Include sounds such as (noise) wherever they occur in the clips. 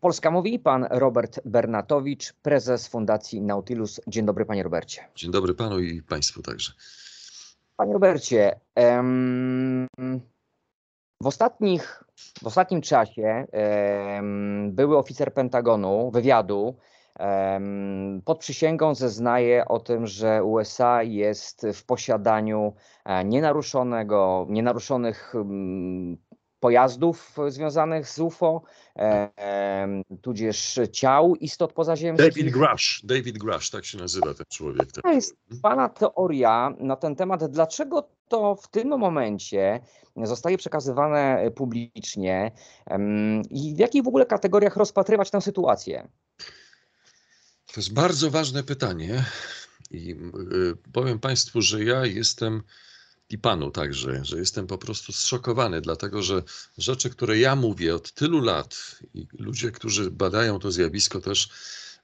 Polska mówi pan Robert Bernatowicz, prezes Fundacji Nautilus. Dzień dobry panie Robercie. Dzień dobry panu i państwu także. Panie Robercie, w, ostatnich, w ostatnim czasie były oficer Pentagonu, wywiadu, pod przysięgą zeznaje o tym, że USA jest w posiadaniu e, nienaruszonego, nienaruszonych mm, pojazdów związanych z UFO, e, e, tudzież ciał istot pozaziemskich. David Grush, David Grush, tak się nazywa ten człowiek. Tak. To jest pana teoria na ten temat, dlaczego to w tym momencie zostaje przekazywane publicznie i w jakich w ogóle kategoriach rozpatrywać tę sytuację? To jest bardzo ważne pytanie i y, powiem Państwu, że ja jestem i panu także, że jestem po prostu zszokowany, dlatego że rzeczy, które ja mówię od tylu lat i ludzie, którzy badają to zjawisko też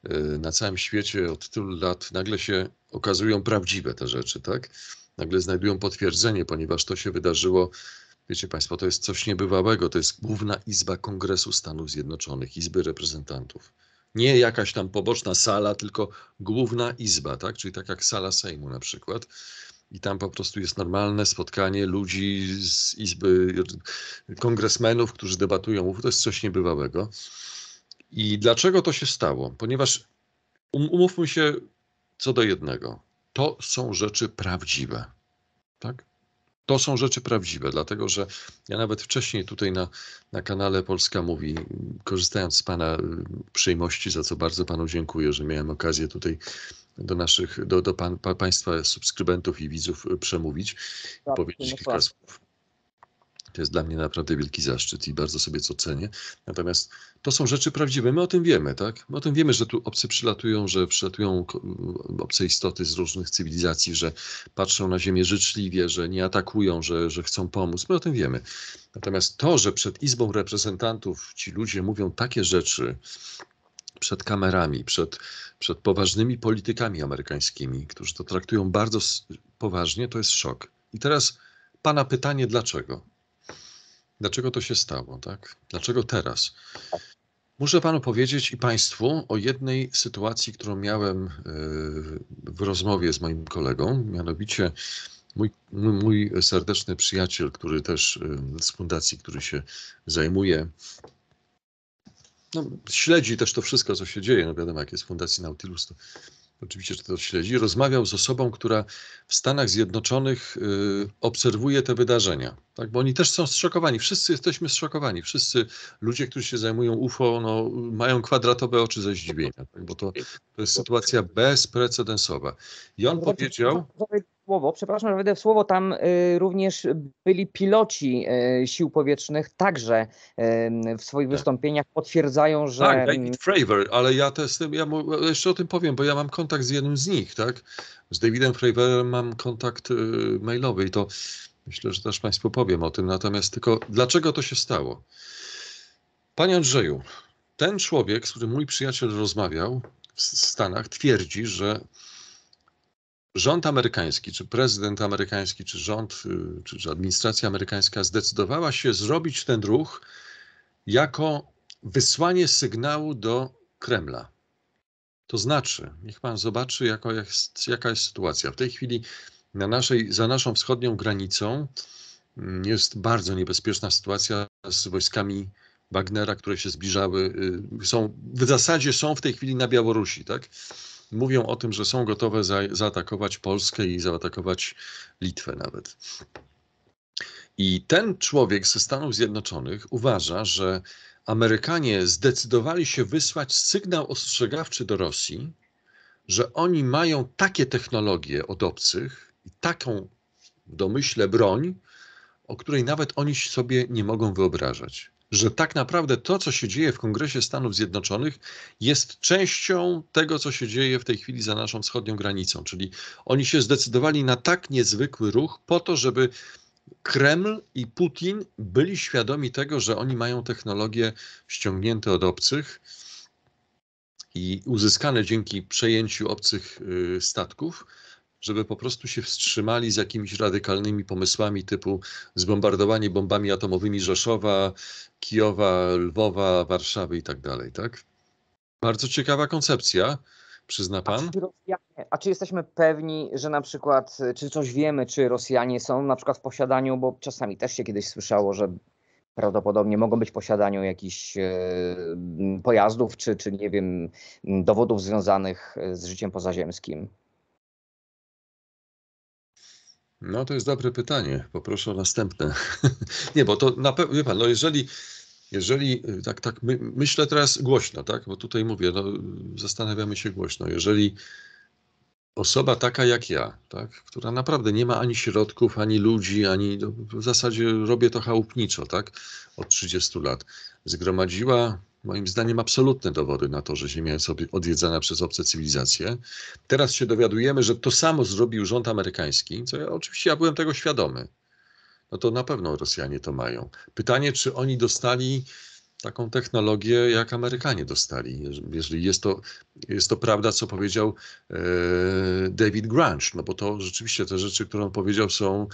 e, na całym świecie od tylu lat, nagle się okazują prawdziwe te rzeczy, tak? Nagle znajdują potwierdzenie, ponieważ to się wydarzyło. Wiecie Państwo, to jest coś niebywałego. To jest Główna Izba Kongresu Stanów Zjednoczonych, Izby Reprezentantów. Nie jakaś tam poboczna sala, tylko Główna Izba, tak? Czyli tak jak sala Sejmu na przykład i tam po prostu jest normalne spotkanie ludzi z Izby Kongresmenów, którzy debatują. To jest coś niebywałego. I dlaczego to się stało? Ponieważ um, umówmy się co do jednego. To są rzeczy prawdziwe. Tak? To są rzeczy prawdziwe, dlatego że ja nawet wcześniej tutaj na, na kanale Polska Mówi, korzystając z Pana y, przyjmości, za co bardzo Panu dziękuję, że miałem okazję tutaj do naszych, do, do pan, pa, Państwa subskrybentów i widzów y, przemówić i tak, powiedzieć no kilka tak. słów. To jest dla mnie naprawdę wielki zaszczyt i bardzo sobie to cenię. Natomiast to są rzeczy prawdziwe. My o tym wiemy, tak? My o tym wiemy, że tu obcy przylatują, że przylatują y, obce istoty z różnych cywilizacji, że patrzą na Ziemię życzliwie, że nie atakują, że, że chcą pomóc. My o tym wiemy. Natomiast to, że przed Izbą Reprezentantów ci ludzie mówią takie rzeczy, przed kamerami, przed, przed poważnymi politykami amerykańskimi, którzy to traktują bardzo poważnie, to jest szok. I teraz Pana pytanie, dlaczego? Dlaczego to się stało, tak? Dlaczego teraz? Muszę Panu powiedzieć i Państwu o jednej sytuacji, którą miałem e, w rozmowie z moim kolegą, mianowicie mój, mój, serdeczny przyjaciel, który też e, z fundacji, który się zajmuje no, śledzi też to wszystko, co się dzieje. No wiadomo, jak jest w Fundacji Nautilus, to oczywiście, że to śledzi. Rozmawiał z osobą, która w Stanach Zjednoczonych y, obserwuje te wydarzenia. Tak? Bo oni też są zszokowani. Wszyscy jesteśmy zszokowani. Wszyscy ludzie, którzy się zajmują UFO, no, mają kwadratowe oczy ze zdziwienia. Tak? Bo to, to jest sytuacja bezprecedensowa. I on powiedział słowo, przepraszam, że wejdę w słowo, tam y, również byli piloci y, sił powietrznych, także y, w swoich tak. wystąpieniach potwierdzają, że... Tak, mm David Fravor, ale ja też, ja jeszcze o tym powiem, bo ja mam kontakt z jednym z nich, tak? Z Davidem Fravorem mam kontakt mailowy i to myślę, że też Państwu powiem o tym, natomiast tylko dlaczego to się stało? Panie Andrzeju, ten człowiek, z którym mój przyjaciel rozmawiał w Stanach, twierdzi, że rząd amerykański, czy prezydent amerykański, czy rząd, y, czy, czy administracja amerykańska zdecydowała się zrobić ten ruch jako wysłanie sygnału do Kremla. To znaczy, niech pan zobaczy, jaka jest, jaka jest sytuacja. W tej chwili na naszej, za naszą wschodnią granicą mm, jest bardzo niebezpieczna sytuacja z wojskami Wagnera, które się zbliżały. Y, są, w zasadzie są w tej chwili na Białorusi, tak? mówią o tym, że są gotowe za, zaatakować Polskę i zaatakować Litwę nawet. I ten człowiek ze Stanów Zjednoczonych uważa, że Amerykanie zdecydowali się wysłać sygnał ostrzegawczy do Rosji, że oni mają takie technologie od obcych i taką, domyślę, broń, o której nawet oni sobie nie mogą wyobrażać że tak naprawdę to, co się dzieje w Kongresie Stanów Zjednoczonych, jest częścią tego, co się dzieje w tej chwili za naszą wschodnią granicą. Czyli oni się zdecydowali na tak niezwykły ruch po to, żeby Kreml i Putin byli świadomi tego, że oni mają technologie ściągnięte od obcych i uzyskane dzięki przejęciu obcych y, statków żeby po prostu się wstrzymali z jakimiś radykalnymi pomysłami typu zbombardowanie bombami atomowymi Rzeszowa, Kijowa, Lwowa, Warszawy i tak dalej, tak? Bardzo ciekawa koncepcja, przyzna pan. A czy jesteśmy pewni, że na przykład, czy coś wiemy, czy Rosjanie są na przykład w posiadaniu, bo czasami też się kiedyś słyszało, że prawdopodobnie mogą być w posiadaniu jakichś e, pojazdów, czy, czy nie wiem, dowodów związanych e, z życiem pozaziemskim. No to jest dobre pytanie. Poproszę o następne. (laughs) nie, bo to na pewno, wie pan, no jeżeli, jeżeli y, tak, tak my, myślę teraz głośno, tak, bo tutaj mówię, no, zastanawiamy się głośno. Jeżeli osoba taka jak ja, tak, która naprawdę nie ma ani środków, ani ludzi, ani no, w zasadzie robię to chałupniczo, tak, od 30 lat, zgromadziła moim zdaniem, absolutne dowody na to, że Ziemia jest odwiedzana przez obce cywilizacje. Teraz się dowiadujemy, że to samo zrobił rząd amerykański, co ja oczywiście ja byłem tego świadomy. No to na pewno Rosjanie to mają. Pytanie, czy oni dostali taką technologię, jak Amerykanie dostali. Jeżeli jest to, jest to prawda, co powiedział e, David Grunge, no bo to rzeczywiście te rzeczy, które on powiedział są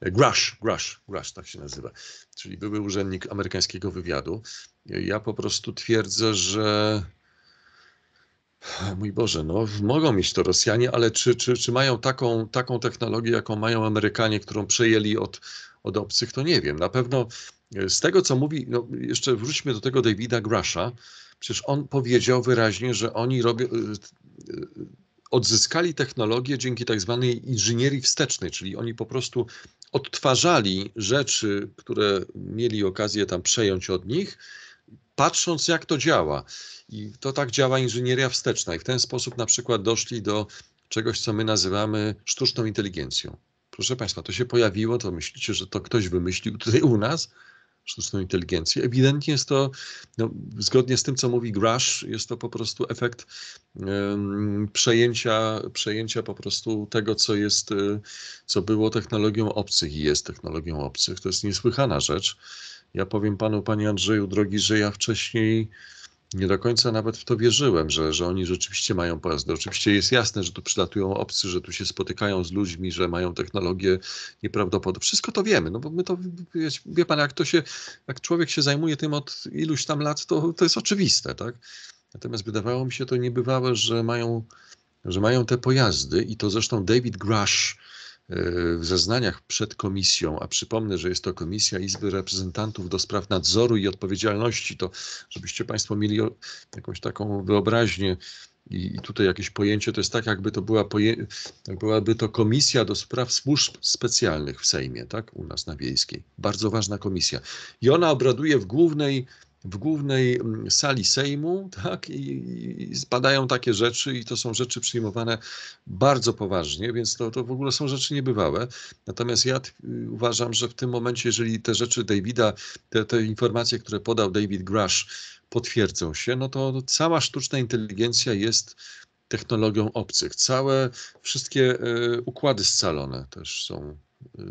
e, Grush, Grush, Grush, tak się nazywa, czyli były urzędnik amerykańskiego wywiadu. Ja po prostu twierdzę, że Mój Boże, no mogą mieć to Rosjanie, ale czy, czy, czy mają taką, taką technologię, jaką mają Amerykanie, którą przejęli od, od obcych, to nie wiem. Na pewno z tego, co mówi, no jeszcze wróćmy do tego Davida Grasha. Przecież on powiedział wyraźnie, że oni robią, e, e, odzyskali technologię dzięki tak zwanej inżynierii wstecznej, czyli oni po prostu odtwarzali rzeczy, które mieli okazję tam przejąć od nich, patrząc jak to działa. I to tak działa inżynieria wsteczna. I w ten sposób na przykład doszli do czegoś, co my nazywamy sztuczną inteligencją. Proszę Państwa, to się pojawiło, to myślicie, że to ktoś wymyślił tutaj u nas? sztuczną inteligencję. Ewidentnie jest to, no, zgodnie z tym, co mówi Grush, jest to po prostu efekt um, przejęcia, przejęcia po prostu tego, co jest, y, co było technologią obcych i jest technologią obcych. To jest niesłychana rzecz. Ja powiem panu, panie Andrzeju, drogi, że ja wcześniej nie do końca nawet w to wierzyłem, że, że oni rzeczywiście mają pojazdy. Oczywiście jest jasne, że tu przylatują obcy, że tu się spotykają z ludźmi, że mają technologię nieprawdopodobną. Wszystko to wiemy, no bo my to, wie, wie pan, jak to się, jak człowiek się zajmuje tym od iluś tam lat, to, to jest oczywiste, tak? Natomiast wydawało mi się to niebywałe, że mają, że mają te pojazdy i to zresztą David Grush, w zeznaniach przed komisją, a przypomnę, że jest to Komisja Izby Reprezentantów do Spraw Nadzoru i Odpowiedzialności, to żebyście Państwo mieli jakąś taką wyobraźnię i, i tutaj jakieś pojęcie, to jest tak, jakby to była, byłaby to Komisja do Spraw Służb Specjalnych w Sejmie, tak, u nas na Wiejskiej. Bardzo ważna komisja. I ona obraduje w głównej w głównej mm, sali Sejmu, tak, i, spadają takie rzeczy, i to są rzeczy przyjmowane bardzo poważnie, więc to, to w ogóle są rzeczy niebywałe. Natomiast ja y, uważam, że w tym momencie, jeżeli te rzeczy Davida, te, te informacje, które podał David Grush, potwierdzą się, no to cała sztuczna inteligencja jest technologią obcych. Całe, wszystkie y, układy scalone też są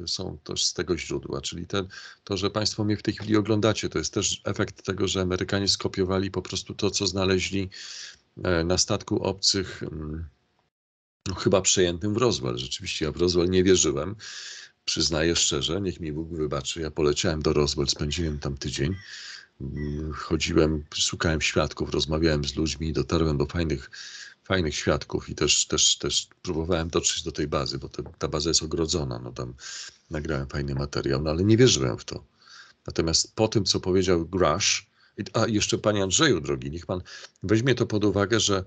Y, są też z tego źródła. Czyli ten, to, że Państwo mnie w tej chwili oglądacie, to jest też efekt tego, że Amerykanie skopiowali po prostu to, co znaleźli e, na statku obcych, mm, no, chyba przejętym w Roswell. Rzeczywiście ja w Roswell nie wierzyłem. Przyznaję szczerze, niech mi Bóg wybaczy, ja poleciałem do Roswell, spędziłem tam tydzień. Mm, chodziłem, szukałem świadków, rozmawiałem z ludźmi, dotarłem do fajnych fajnych świadków i też, też, też próbowałem dotrzeć do tej bazy, bo ta baza jest ogrodzona. No tam nagrałem fajny materiał, no ale nie wierzyłem w to. Natomiast po tym, co powiedział Grush, a jeszcze panie Andrzeju, drogi, niech pan weźmie to pod uwagę, że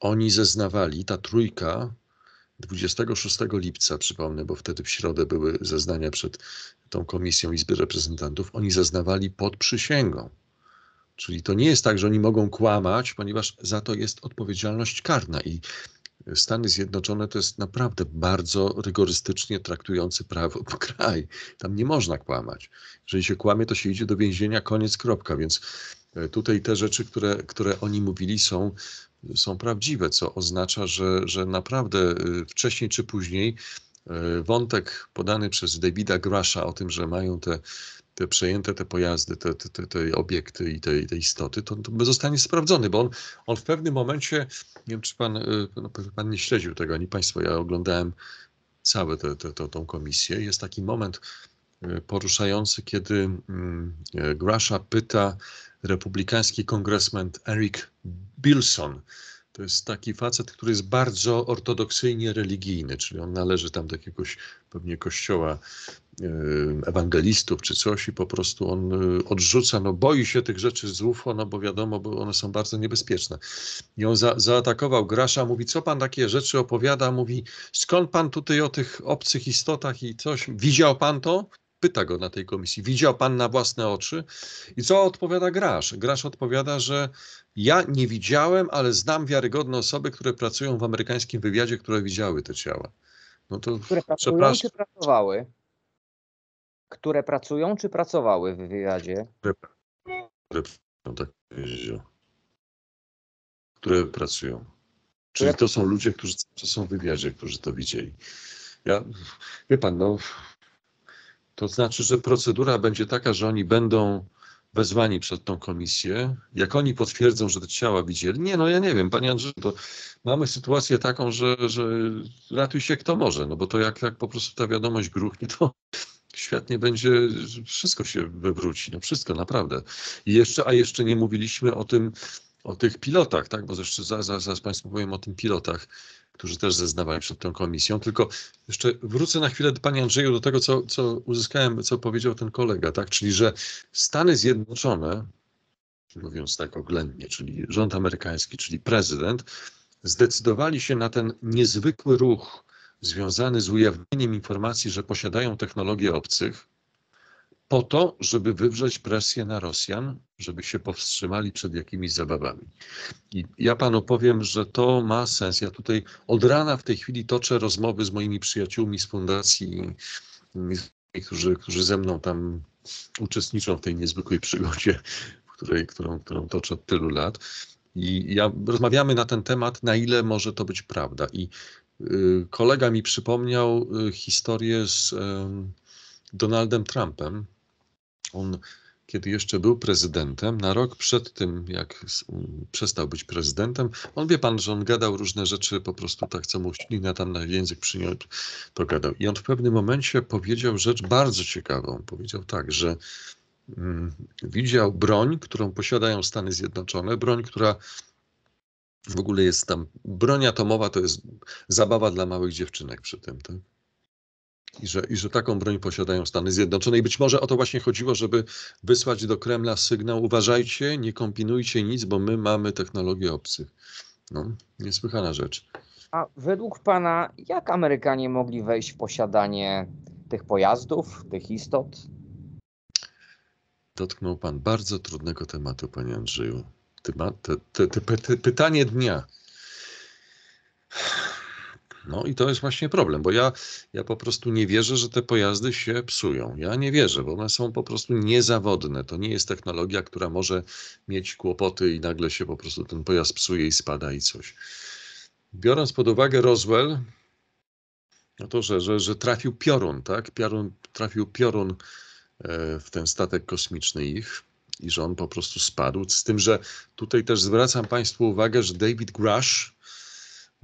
oni zeznawali, ta trójka 26 lipca, przypomnę, bo wtedy w środę były zeznania przed tą Komisją Izby Reprezentantów, oni zeznawali pod przysięgą. Czyli to nie jest tak, że oni mogą kłamać, ponieważ za to jest odpowiedzialność karna i Stany Zjednoczone to jest naprawdę bardzo rygorystycznie traktujący prawo (laughs) kraj. Tam nie można kłamać. Jeżeli się kłamie, to się idzie do więzienia, koniec, kropka. Więc e, tutaj te rzeczy, które, które oni mówili, są, są prawdziwe, co oznacza, że, że naprawdę y, wcześniej czy później e, wątek podany przez Davida Grasha o tym, że mają te te przejęte te pojazdy, te, te, te obiekty i te, te istoty, to, to zostanie sprawdzony, bo on, on w pewnym momencie, nie wiem czy pan, y, no, pan nie śledził tego, ani państwo, ja oglądałem całą te, te, tą komisję. Jest taki moment y, poruszający, kiedy Grasha mm, y, pyta republikański kongresman Eric Bilson, to jest taki facet, który jest bardzo ortodoksyjnie religijny, czyli on należy tam do jakiegoś pewnie kościoła ewangelistów czy coś i po prostu on y, odrzuca, no boi się tych rzeczy z UFO, no bo wiadomo, bo one są bardzo niebezpieczne. I on za, zaatakował Grasza, mówi, co pan takie rzeczy opowiada, mówi, skąd pan tutaj o tych obcych istotach i coś, widział pan to? pyta go na tej komisji, widział pan na własne oczy? I co odpowiada Grasz? Grasz odpowiada, że ja nie widziałem, ale znam wiarygodne osoby, które pracują w amerykańskim wywiadzie, które widziały te ciała. No to które pracują czy pracowały? Które pracują czy pracowały w wywiadzie? Które, które, tak które pracują. Czyli to są ludzie, którzy to są w wywiadzie, którzy to widzieli. Ja, wie pan, no to znaczy, że procedura będzie taka, że oni będą wezwani przed tą komisję. Jak oni potwierdzą, że te ciała widzieli? Nie, no ja nie wiem, panie Andrzeju, to mamy sytuację taką, że, że ratuj się kto może, no bo to jak, jak po prostu ta wiadomość gruchnie, to świat nie będzie, wszystko się wywróci, no wszystko naprawdę. I jeszcze, a jeszcze nie mówiliśmy o tym, o tych pilotach, tak, bo jeszcze zaraz, zaraz Państwu powiem o tym pilotach którzy też zeznawali przed tą komisją. Tylko jeszcze wrócę na chwilę, do pani Andrzeju, do tego, co, co uzyskałem, co powiedział ten kolega, tak? Czyli, że Stany Zjednoczone, mówiąc tak oględnie, czyli rząd amerykański, czyli prezydent, zdecydowali się na ten niezwykły ruch związany z ujawnieniem informacji, że posiadają technologie obcych po to, żeby wywrzeć presję na Rosjan, żeby się powstrzymali przed jakimiś zabawami. I ja panu powiem, że to ma sens. Ja tutaj od rana w tej chwili toczę rozmowy z moimi przyjaciółmi z fundacji, którzy, którzy ze mną tam uczestniczą w tej niezwykłej przygodzie, której, którą, którą toczę od tylu lat. I ja rozmawiamy na ten temat, na ile może to być prawda. I y, kolega mi przypomniał y, historię z y, Donaldem Trumpem, on, kiedy jeszcze był prezydentem, na rok przed tym, jak mm, przestał być prezydentem, on wie pan, że on gadał różne rzeczy, po prostu tak, co mu ślina tam na język przyniósł, to gadał. I on w pewnym momencie powiedział rzecz bardzo ciekawą. Powiedział tak, że mm, widział broń, którą posiadają Stany Zjednoczone, broń, która w ogóle jest tam broń atomowa to jest zabawa dla małych dziewczynek przy tym, tak? I że, I że taką broń posiadają Stany Zjednoczone. I być może o to właśnie chodziło, żeby wysłać do Kremla sygnał: uważajcie, nie kombinujcie nic, bo my mamy technologię obcych. No, niesłychana rzecz. A według Pana, jak Amerykanie mogli wejść w posiadanie tych pojazdów, tych istot? Dotknął Pan bardzo trudnego tematu, Panie Andrzeju. Tyma, te, te, te, pytanie dnia. No i to jest właśnie problem, bo ja, ja po prostu nie wierzę, że te pojazdy się psują. Ja nie wierzę, bo one są po prostu niezawodne. To nie jest technologia, która może mieć kłopoty i nagle się po prostu ten pojazd psuje i spada i coś. Biorąc pod uwagę Roswell, no to, że, że, że trafił piorun, tak? Piorun, trafił piorun e, w ten statek kosmiczny ich i że on po prostu spadł. Z tym, że tutaj też zwracam Państwu uwagę, że David Grush,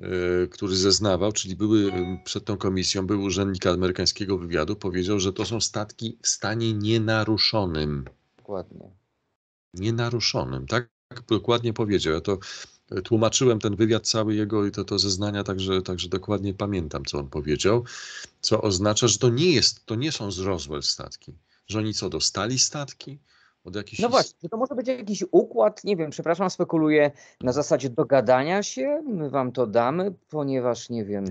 E, który zeznawał, czyli były e, przed tą komisją, był urzędnik amerykańskiego wywiadu, powiedział, że to są statki w stanie nienaruszonym. Dokładnie. Nienaruszonym, tak? Dokładnie powiedział. Ja to e, tłumaczyłem ten wywiad cały jego i to, to zeznania, także, także dokładnie pamiętam, co on powiedział, co oznacza, że to nie jest, to nie są z Roswell statki. Że oni co, dostali statki? od jakichś... No właśnie, to może być jakiś układ, nie wiem, przepraszam, spekuluję, na zasadzie dogadania się, my wam to damy, ponieważ nie wiem.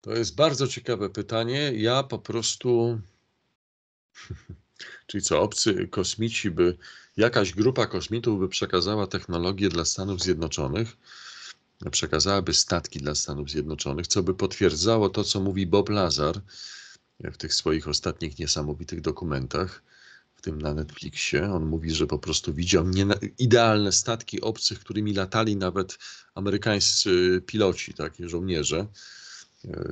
To jest bardzo ciekawe pytanie. Ja po prostu... (laughs) Czyli co, obcy kosmici by, jakaś grupa kosmitów by przekazała technologię dla Stanów Zjednoczonych, przekazałaby statki dla Stanów Zjednoczonych, co by potwierdzało to, co mówi Bob Lazar w tych swoich ostatnich niesamowitych dokumentach, w tym na Netflixie. On mówi, że po prostu widział idealne statki obcych, którymi latali nawet amerykańscy piloci, takie żołnierze, e,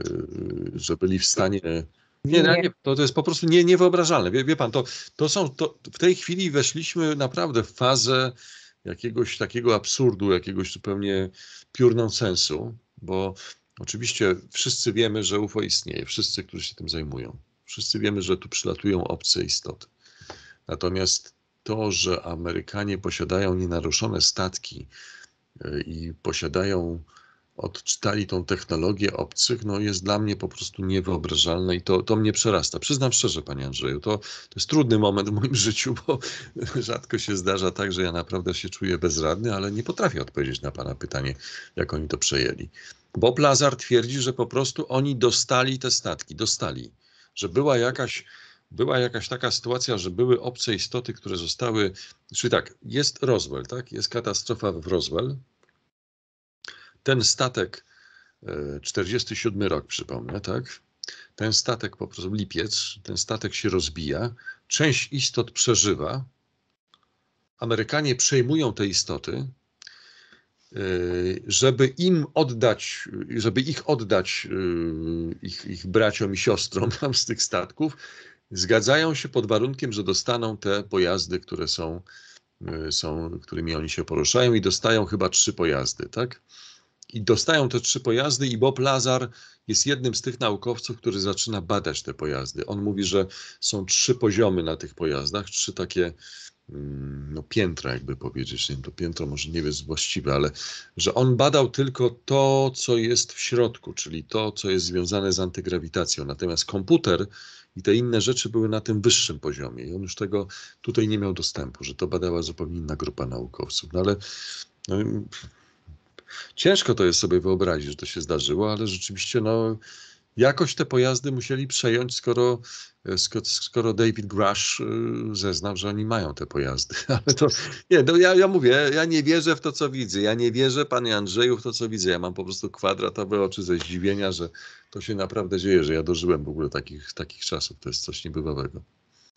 że byli w stanie. Nie, nie, to, to jest po prostu nie, niewyobrażalne. Wie, wie pan, to, to są, to w tej chwili weszliśmy naprawdę w fazę jakiegoś takiego absurdu, jakiegoś zupełnie pure nonsensu, bo oczywiście wszyscy wiemy, że UFO istnieje, wszyscy, którzy się tym zajmują. Wszyscy wiemy, że tu przylatują obce istoty. Natomiast to, że Amerykanie posiadają nienaruszone statki e, i posiadają, odczytali tą technologię obcych, no jest dla mnie po prostu niewyobrażalne i to, to mnie przerasta. Przyznam szczerze, panie Andrzeju, to, to jest trudny moment w moim (laughs) życiu, bo rzadko się zdarza tak, że ja naprawdę się czuję bezradny, ale nie potrafię odpowiedzieć na pana pytanie, jak oni to przejęli. Bob Lazar twierdzi, że po prostu oni dostali te statki, dostali, że była jakaś była jakaś taka sytuacja, że były obce istoty, które zostały. Czyli tak, jest Roswell, tak? Jest katastrofa w Roswell. Ten statek, 47 e, rok, przypomnę, tak? Ten statek po prostu lipiec, ten statek się rozbija, część istot przeżywa. Amerykanie przejmują te istoty, e, żeby im oddać, żeby ich oddać e, ich, ich braciom i siostrom tam z tych statków, zgadzają się pod warunkiem, że dostaną te pojazdy, które są, e, są którymi oni się poruszają i dostają chyba trzy pojazdy, tak? I dostają te trzy pojazdy i Bob Lazar jest jednym z tych naukowców, który zaczyna badać te pojazdy. On mówi, że są trzy poziomy na tych pojazdach, trzy takie mm, no, piętra, jakby powiedzieć. Nie to piętro może nie jest właściwe, ale że on badał tylko to, co jest w środku, czyli to, co jest związane z antygrawitacją. Natomiast komputer, i te inne rzeczy były na tym wyższym poziomie. I on już tego tutaj nie miał dostępu, że to badała zupełnie inna grupa naukowców. No ale no, ciężko to jest sobie wyobrazić, że to się zdarzyło, ale rzeczywiście no, jakoś te pojazdy musieli przejąć, skoro, e, skoro David Grush e, zeznał, że oni mają te pojazdy. (laughs) Ale to, nie, no ja, ja mówię, ja nie wierzę w to, co widzę. Ja nie wierzę, panie Andrzeju, w to, co widzę. Ja mam po prostu kwadratowe oczy ze zdziwienia, że to się naprawdę dzieje, że ja dożyłem w ogóle takich, takich czasów. To jest coś niebywałego.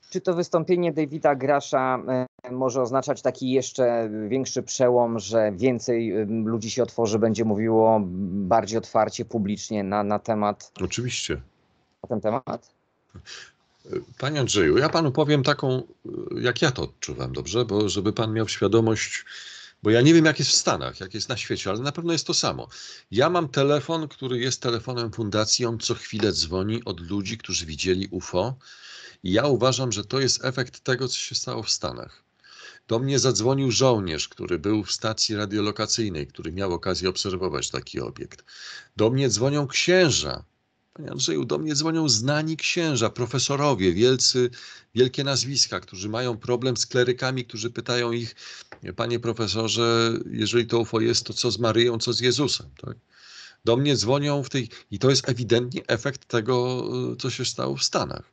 Czy to wystąpienie Davida Grasza e, może oznaczać taki jeszcze większy przełom, że więcej ludzi się otworzy, będzie mówiło bardziej otwarcie, publicznie na, na temat. Oczywiście. Na ten temat. Panie Andrzeju, ja panu powiem taką, y, jak ja to odczuwam, dobrze? Bo żeby pan miał świadomość, bo ja nie wiem, jak jest w Stanach, jak jest na świecie, ale na pewno jest to samo. Ja mam telefon, który jest telefonem fundacji, on co chwilę dzwoni od ludzi, którzy widzieli UFO. I ja uważam, że to jest efekt tego, co się stało w Stanach. Do mnie zadzwonił żołnierz, który był w stacji radiolokacyjnej, który miał okazję obserwować taki obiekt. Do mnie dzwonią księża. Panie Andrzeju, do mnie dzwonią znani księża, profesorowie, wielcy, wielkie nazwiska, którzy mają problem z klerykami, którzy pytają ich, panie profesorze, jeżeli to UFO jest, to co z Maryją, co z Jezusem? Tak? Do mnie dzwonią w tej. I to jest ewidentnie efekt tego, co się stało w Stanach.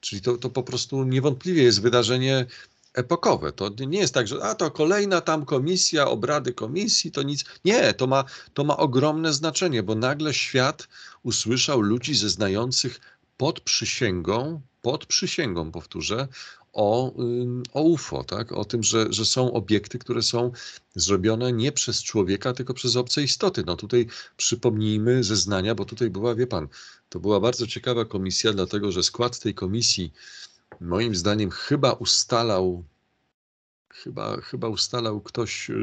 Czyli to, to po prostu niewątpliwie jest wydarzenie epokowe. To nie jest tak, że a to kolejna tam komisja, obrady komisji, to nic. Nie, to ma, to ma ogromne znaczenie, bo nagle świat usłyszał ludzi zeznających pod przysięgą, pod przysięgą, powtórzę, o, o UFO, tak? o tym, że, że są obiekty, które są zrobione nie przez człowieka, tylko przez obce istoty. No tutaj przypomnijmy zeznania, bo tutaj była, wie pan, to była bardzo ciekawa komisja, dlatego że skład tej komisji moim zdaniem chyba ustalał Chyba, chyba ustalał ktoś, y,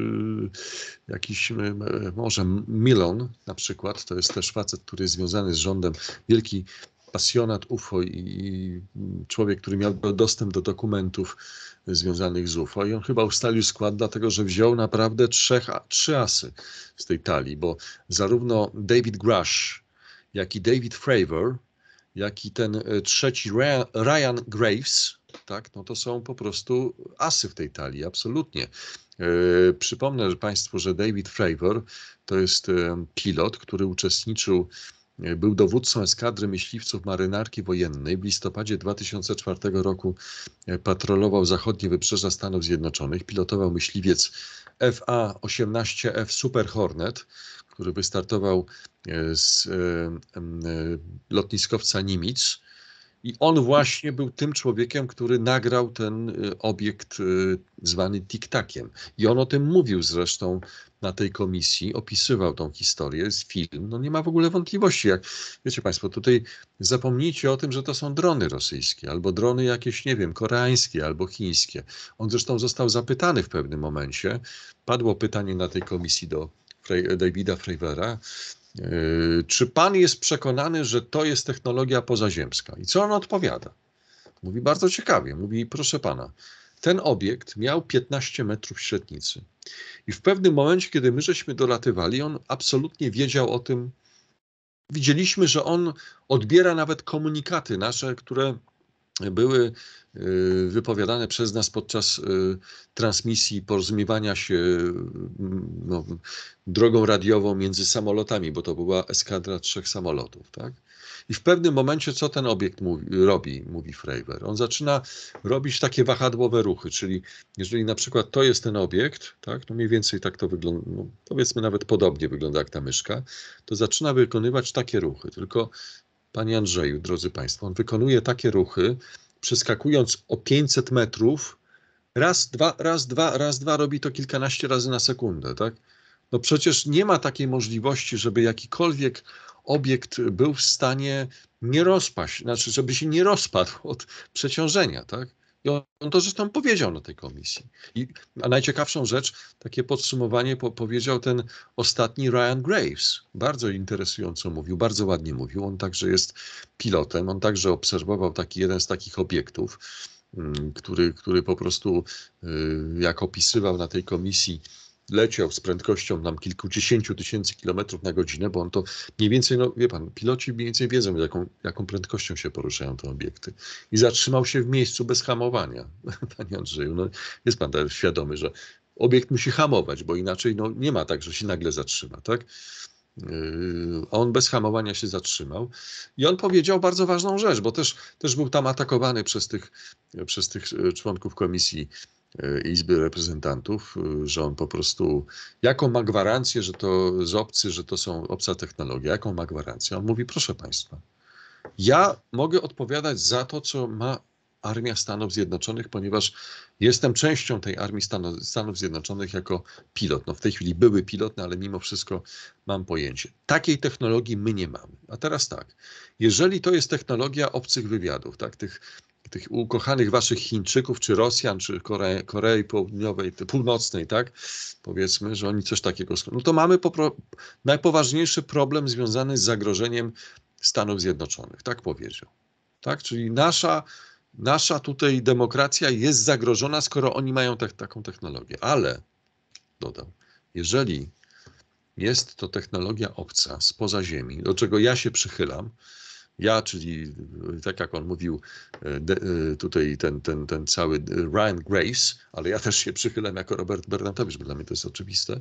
jakiś y, może Milon na przykład, to jest też facet, który jest związany z rządem, wielki pasjonat UFO i człowiek, który miał dostęp do dokumentów związanych z UFO. I on chyba ustalił skład, dlatego że wziął naprawdę trzech, trzy asy z tej talii, bo zarówno David Grush, jak i David Fravor, jak i ten e, trzeci Ryan Graves, tak, no to są po prostu asy w tej talii, absolutnie. E, przypomnę że Państwu, że David Fravor to jest e, pilot, który uczestniczył, był dowódcą eskadry myśliwców marynarki wojennej. W listopadzie 2004 roku patrolował zachodnie wybrzeża Stanów Zjednoczonych. Pilotował myśliwiec FA-18F Super Hornet, który wystartował e, z e, e, lotniskowca Nimitz. I on właśnie był tym człowiekiem, który nagrał ten obiekt zwany Takiem I on o tym mówił zresztą na tej komisji, opisywał tą historię z film. No nie ma w ogóle wątpliwości. Jak wiecie Państwo, tutaj zapomnijcie o tym, że to są drony rosyjskie, albo drony jakieś, nie wiem, koreańskie, albo chińskie. On zresztą został zapytany w pewnym momencie. Padło pytanie na tej komisji do Davida Fravera. E, czy pan jest przekonany, że to jest technologia pozaziemska? I co on odpowiada? Mówi bardzo ciekawie. Mówi, proszę pana, ten obiekt miał 15 metrów średnicy. I w pewnym momencie, kiedy my żeśmy dolatywali, on absolutnie wiedział o tym. Widzieliśmy, że on odbiera nawet komunikaty nasze, które były y, wypowiadane przez nas podczas y, transmisji porozumiewania się y, no, drogą radiową między samolotami, bo to była eskadra trzech samolotów. Tak? I w pewnym momencie co ten obiekt mówi, robi, mówi Freiber? On zaczyna robić takie wahadłowe ruchy, czyli jeżeli na przykład to jest ten obiekt, tak, no mniej więcej tak to wygląda, no powiedzmy nawet podobnie wygląda jak ta myszka, to zaczyna wykonywać takie ruchy, tylko Panie Andrzeju, drodzy Państwo, on wykonuje takie ruchy, przeskakując o 500 metrów, raz, dwa, raz, dwa, raz, dwa, robi to kilkanaście razy na sekundę, tak? No przecież nie ma takiej możliwości, żeby jakikolwiek obiekt był w stanie nie rozpaść, znaczy, żeby się nie rozpadł od przeciążenia, tak? I on, on to zresztą powiedział na tej komisji. I, a najciekawszą rzecz, takie podsumowanie po, powiedział ten ostatni Ryan Graves. Bardzo interesująco mówił, bardzo ładnie mówił. On także jest pilotem, on także obserwował taki jeden z takich obiektów, mm, który, który po prostu, y, jak opisywał na tej komisji, leciał z prędkością nam kilkudziesięciu tysięcy kilometrów na godzinę, bo on to mniej więcej, no wie pan, piloci mniej więcej wiedzą, jaką, jaką prędkością się poruszają te obiekty. I zatrzymał się w miejscu bez hamowania, (laughs) panie Andrzeju. No, jest pan też tak świadomy, że obiekt musi hamować, bo inaczej no, nie ma tak, że się nagle zatrzyma, tak? A yy, On bez hamowania się zatrzymał i on powiedział bardzo ważną rzecz, bo też, też był tam atakowany przez tych, przez tych e, członków komisji E, Izby Reprezentantów, e, że on po prostu, jaką ma gwarancję, że to z obcy, że to są obca technologia, jaką ma gwarancję? On mówi, proszę Państwa, ja mogę odpowiadać za to, co ma Armia Stanów Zjednoczonych, ponieważ jestem częścią tej Armii Stanów Zjednoczonych jako pilot. No w tej chwili były pilot, no ale mimo wszystko mam pojęcie. Takiej technologii my nie mamy. A teraz tak, jeżeli to jest technologia obcych wywiadów, tak, tych tych ukochanych waszych Chińczyków, czy Rosjan, czy Korei, Korei Południowej, Północnej, tak? Powiedzmy, że oni coś takiego. No to mamy najpoważniejszy problem związany z zagrożeniem Stanów Zjednoczonych, tak powiedział. Tak? Czyli nasza, nasza tutaj demokracja jest zagrożona, skoro oni mają tak, taką technologię. Ale, dodam, jeżeli jest to technologia obca spoza Ziemi, do czego ja się przychylam, ja, czyli y, tak jak on mówił y, de, y, tutaj ten, ten, ten cały Ryan Grace, ale ja też się przychylam jako Robert Bernatowicz, bo dla mnie to jest oczywiste,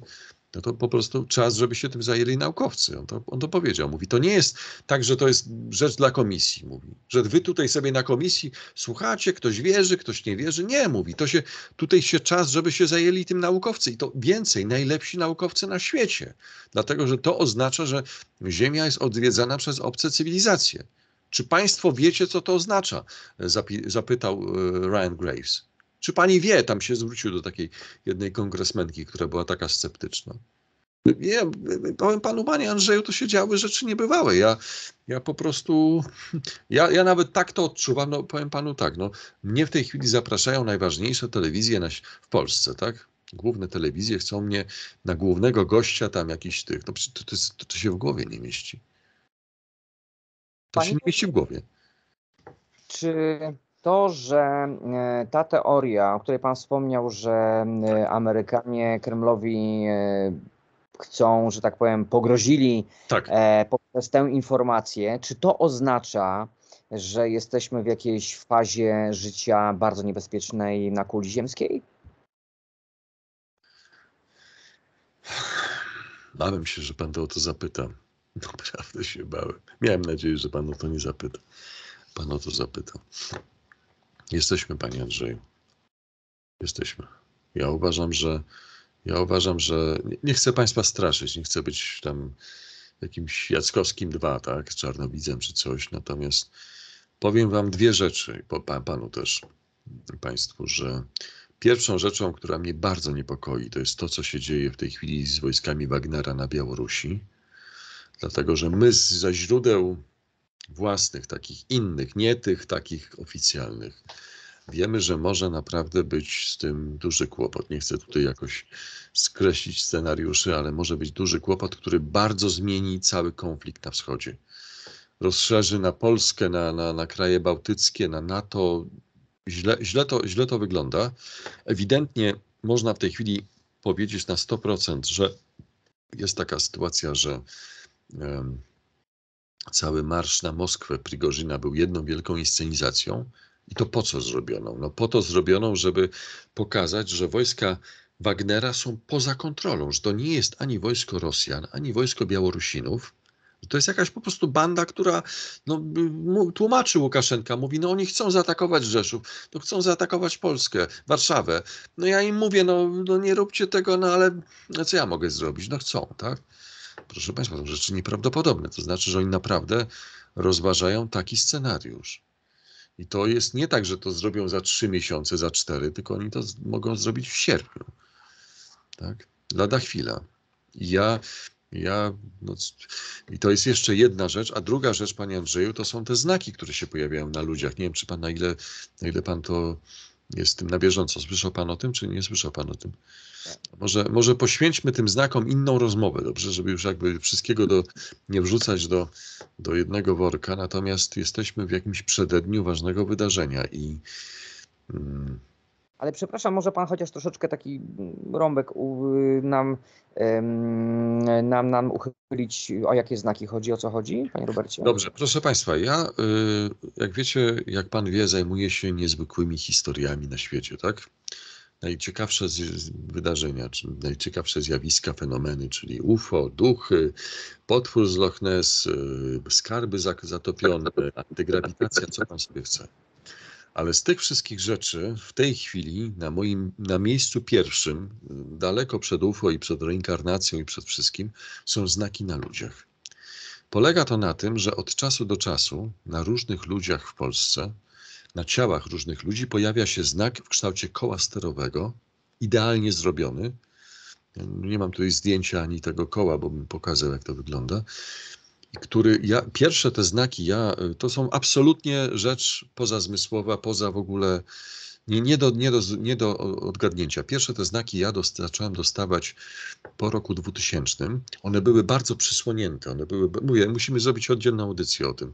no to po prostu czas, żeby się tym zajęli naukowcy. On to, on to powiedział. Mówi, to nie jest tak, że to jest rzecz dla komisji. Mówi, że wy tutaj sobie na komisji słuchacie, ktoś wierzy, ktoś nie wierzy. Nie, mówi, to się, tutaj się czas, żeby się zajęli tym naukowcy. I to więcej, najlepsi naukowcy na świecie. Dlatego, że to oznacza, że Ziemia jest odwiedzana przez obce cywilizacje. Czy państwo wiecie, co to oznacza? Zapytał e, Ryan Graves. Czy pani wie, tam się zwrócił do takiej jednej kongresmenki, która była taka sceptyczna. Nie, powiem panu, panie Andrzeju, to się działy rzeczy niebywałe. Ja, ja po prostu, ja, ja nawet tak to odczuwam, no powiem panu tak, no, mnie w tej chwili zapraszają najważniejsze telewizje na, w Polsce, tak? Główne telewizje chcą mnie na głównego gościa tam jakiś tych, no to, to, to, to się w głowie nie mieści. To się nie mieści w głowie. Czy to, że e, ta teoria, o której Pan wspomniał, że e, tak. Amerykanie Kremlowi e, chcą, że tak powiem, pogrozili tak. poprzez tę informację, czy to oznacza, że jesteśmy w jakiejś fazie życia bardzo niebezpiecznej na kuli ziemskiej? Bałem się, że Pan to o to zapyta. (laughs) Naprawdę się bałem. Miałem nadzieję, że Pan o to nie zapyta. Pan o to zapyta. Jesteśmy, panie Andrzeju. Jesteśmy. Ja uważam, że ja uważam, że nie chcę państwa straszyć, nie chcę być tam jakimś Jackowskim dwa, tak, czarnowidzem czy coś. Natomiast powiem wam dwie rzeczy, po panu też, państwu, że pierwszą rzeczą, która mnie bardzo niepokoi, to jest to, co się dzieje w tej chwili z wojskami Wagnera na Białorusi. Dlatego, że my za źródeł własnych, takich innych, nie tych takich oficjalnych. Wiemy, że może naprawdę być z tym duży kłopot. Nie chcę tutaj jakoś skreślić scenariuszy, ale może być duży kłopot, który bardzo zmieni cały konflikt na wschodzie. Rozszerzy na Polskę, na, na, na kraje bałtyckie, na NATO. Źle, źle, to, źle to wygląda. Ewidentnie można w tej chwili powiedzieć na 100%, że jest taka sytuacja, że cały marsz na Moskwę Prigorzyna był jedną wielką inscenizacją. I to po co zrobioną? No po to zrobioną, żeby pokazać, że wojska Wagnera są poza kontrolą, że to nie jest ani wojsko Rosjan, ani wojsko Białorusinów. To jest jakaś po prostu banda, która no, tłumaczy Łukaszenka, mówi, no oni chcą zaatakować Rzeszów, no chcą zaatakować Polskę, Warszawę. No ja im mówię, no, no nie róbcie tego, no ale no, co ja mogę zrobić? No chcą, tak? Proszę Państwa, są rzeczy nieprawdopodobne. To znaczy, że oni naprawdę rozważają taki scenariusz. I to jest nie tak, że to zrobią za trzy miesiące, za cztery, tylko oni to mogą zrobić w sierpniu. Tak? Lada chwila. I ja, ja no, I to jest jeszcze jedna rzecz. A druga rzecz, Panie Andrzeju, to są te znaki, które się pojawiają na ludziach. Nie wiem, czy Pan na ile, na ile Pan to jest tym na bieżąco. Słyszał Pan o tym, czy nie słyszał Pan o tym? Tak. Może, może poświęćmy tym znakom inną rozmowę, dobrze, żeby już jakby wszystkiego do, nie wrzucać do, do jednego worka, natomiast jesteśmy w jakimś przededniu ważnego wydarzenia i... Mm, ale przepraszam, może pan chociaż troszeczkę taki rąbek nam, nam, nam uchylić, o jakie znaki chodzi, o co chodzi, panie Robercie? Dobrze, proszę państwa, ja, y, jak wiecie, jak pan wie, zajmuję się niezwykłymi historiami na świecie, tak? najciekawsze wydarzenia, czy najciekawsze zjawiska, fenomeny, czyli UFO, duchy, potwór z Loch Ness, y, skarby zatopione, antygrawitacja, tak, tak. co pan sobie chce. Ale z tych wszystkich rzeczy w tej chwili na moim na miejscu pierwszym, daleko przed UFO i przed reinkarnacją i przed wszystkim, są znaki na ludziach. Polega to na tym, że od czasu do czasu na różnych ludziach w Polsce na ciałach różnych ludzi pojawia się znak w kształcie koła sterowego, idealnie zrobiony. Nie mam tutaj zdjęcia ani tego koła, bo bym pokazał, jak to wygląda. Który ja, pierwsze te znaki ja, to są absolutnie rzecz pozazmysłowa, poza w ogóle nie, nie, do, nie, do, nie do odgadnięcia. Pierwsze te znaki ja dost, zacząłem dostawać po roku 2000. One były bardzo przysłonięte. One były, mówię, musimy zrobić oddzielną audycję o tym.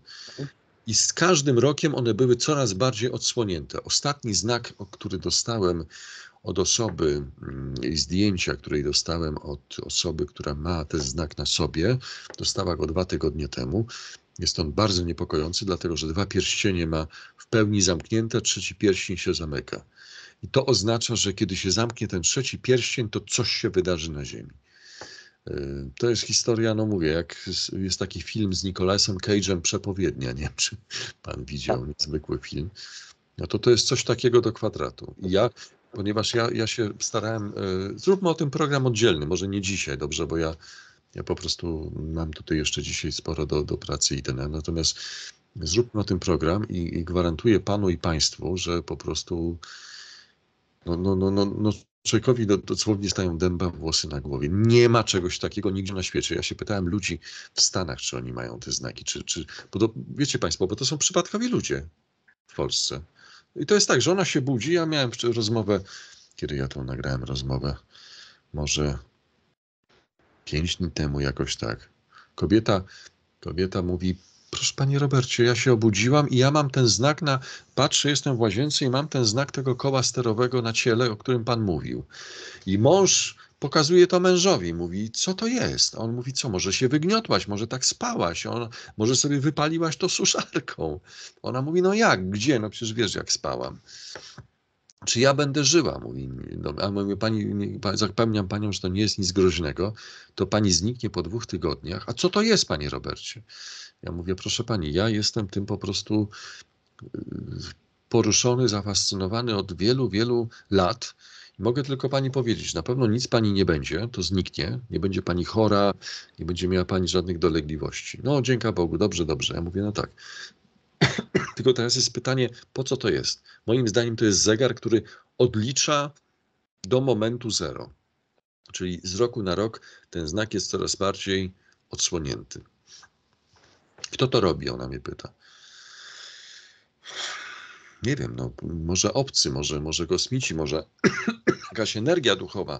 I z każdym rokiem one były coraz bardziej odsłonięte. Ostatni znak, który dostałem od osoby, mm, zdjęcia, której dostałem od osoby, która ma ten znak na sobie, dostała go dwa tygodnie temu. Jest on bardzo niepokojący, dlatego że dwa pierścienie ma w pełni zamknięte, trzeci pierścień się zamyka. I to oznacza, że kiedy się zamknie ten trzeci pierścień, to coś się wydarzy na Ziemi. Y, to jest historia, no mówię, jak jest taki film z Nicolasem Cage'em Przepowiednia, nie wiem czy pan widział, tak. niezwykły film. No to to jest coś takiego do kwadratu. I ja, ponieważ ja, ja się starałem, y, zróbmy o tym program oddzielny, może nie dzisiaj, dobrze, bo ja, ja po prostu mam tutaj jeszcze dzisiaj sporo do, do pracy i ten, natomiast zróbmy o tym program i, i gwarantuję panu i państwu, że po prostu no, no, no, no, no Człowiekowi do, dosłownie stają dęba włosy na głowie. Nie ma czegoś takiego nigdzie na świecie. Ja się pytałem ludzi w Stanach, czy oni mają te znaki, czy, czy bo to, wiecie Państwo, bo to są przypadkowi ludzie w Polsce. I to jest tak, że ona się budzi. Ja miałem rozmowę, kiedy ja tą nagrałem rozmowę, może pięć dni temu jakoś tak. Kobieta, kobieta mówi, Proszę panie Robercie, ja się obudziłam i ja mam ten znak na. Patrzę, jestem w łazience i mam ten znak tego koła sterowego na ciele, o którym pan mówił. I mąż pokazuje to mężowi, mówi, co to jest? on mówi, co, może się wygniotłaś, może tak spałaś, on, może sobie wypaliłaś to suszarką. Ona mówi, no jak, gdzie? No przecież wiesz, jak spałam. Czy ja będę żyła? Mówi, no, a mówię, pani, zapewniam panią, że to nie jest nic groźnego, to pani zniknie po dwóch tygodniach. A co to jest, panie Robercie? Ja mówię, proszę pani, ja jestem tym po prostu y, poruszony, zafascynowany od wielu, wielu lat. Mogę tylko pani powiedzieć, na pewno nic pani nie będzie, to zniknie, nie będzie pani chora, nie będzie miała pani żadnych dolegliwości. No, dzięki Bogu, dobrze, dobrze. Ja mówię, no tak. (coughs) tylko teraz jest pytanie, po co to jest? Moim zdaniem to jest zegar, który odlicza do momentu zero. Czyli z roku na rok ten znak jest coraz bardziej odsłonięty. Kto to robi? Ona mnie pyta. Nie wiem, no, może obcy, może, może kosmici, może (clears throat) jakaś energia duchowa.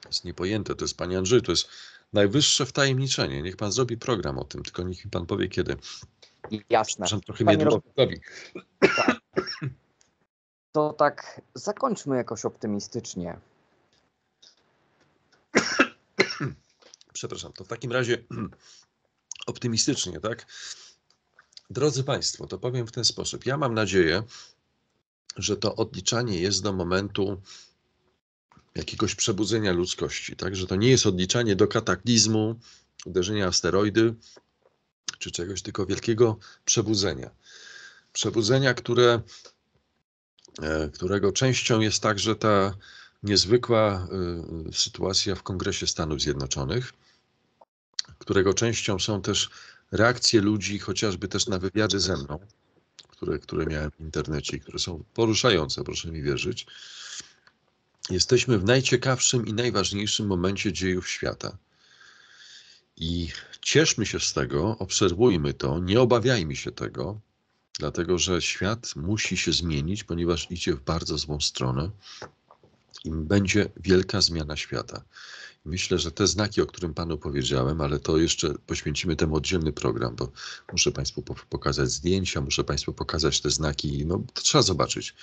To jest niepojęte, to jest Panie Andrzej, to jest najwyższe wtajemniczenie. Niech Pan zrobi program o tym, tylko niech mi Pan powie kiedy. Jasne. Przepraszam, trochę Panie mnie tak. To tak zakończmy jakoś optymistycznie. (clears throat) Przepraszam, to w takim razie (clears throat) optymistycznie, tak? Drodzy Państwo, to powiem w ten sposób. Ja mam nadzieję, że to odliczanie jest do momentu jakiegoś przebudzenia ludzkości, tak? Że to nie jest odliczanie do kataklizmu, uderzenia asteroidy czy czegoś, tylko wielkiego przebudzenia. Przebudzenia, które, e, którego częścią jest także ta niezwykła e, sytuacja w Kongresie Stanów Zjednoczonych którego częścią są też reakcje ludzi, chociażby też na wywiady ze mną, które, które miałem w internecie i które są poruszające, proszę mi wierzyć. Jesteśmy w najciekawszym i najważniejszym momencie dziejów świata. I cieszmy się z tego, obserwujmy to, nie obawiajmy się tego, dlatego że świat musi się zmienić, ponieważ idzie w bardzo złą stronę i będzie wielka zmiana świata. Myślę, że te znaki, o którym Panu powiedziałem, ale to jeszcze poświęcimy temu oddzielny program, bo muszę Państwu pokazać zdjęcia, muszę Państwu pokazać te znaki. No, to trzeba zobaczyć.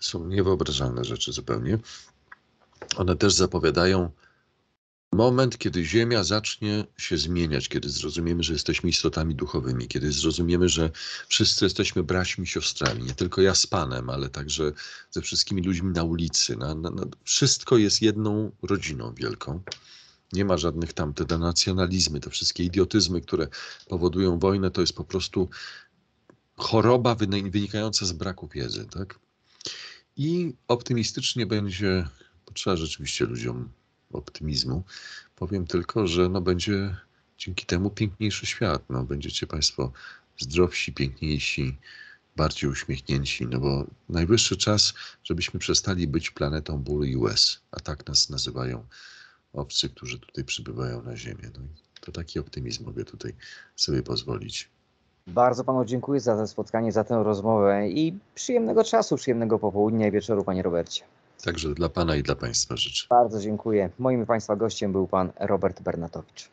Są niewyobrażalne rzeczy zupełnie. One też zapowiadają moment, kiedy Ziemia zacznie się zmieniać, kiedy zrozumiemy, że jesteśmy istotami duchowymi, kiedy zrozumiemy, że wszyscy jesteśmy braćmi, siostrami, nie tylko ja z Panem, ale także ze wszystkimi ludźmi na ulicy. Na, na, na, wszystko jest jedną rodziną wielką. Nie ma żadnych tam te nacjonalizmy, te wszystkie idiotyzmy, które powodują wojnę, to jest po prostu choroba wynikająca z braku wiedzy. Tak? I optymistycznie będzie, trzeba rzeczywiście ludziom optymizmu. Powiem tylko, że no będzie dzięki temu piękniejszy świat. No, będziecie Państwo zdrowsi, piękniejsi, bardziej uśmiechnięci, no bo najwyższy czas, żebyśmy przestali być planetą bólu i łez, a tak nas nazywają obcy, którzy tutaj przybywają na Ziemię. No to taki optymizm mogę tutaj sobie pozwolić. Bardzo Panu dziękuję za to spotkanie, za tę rozmowę i przyjemnego czasu, przyjemnego popołudnia i wieczoru, Panie Robercie. Także dla Pana i dla Państwa życzę. Bardzo dziękuję. Moim Państwa gościem był Pan Robert Bernatowicz.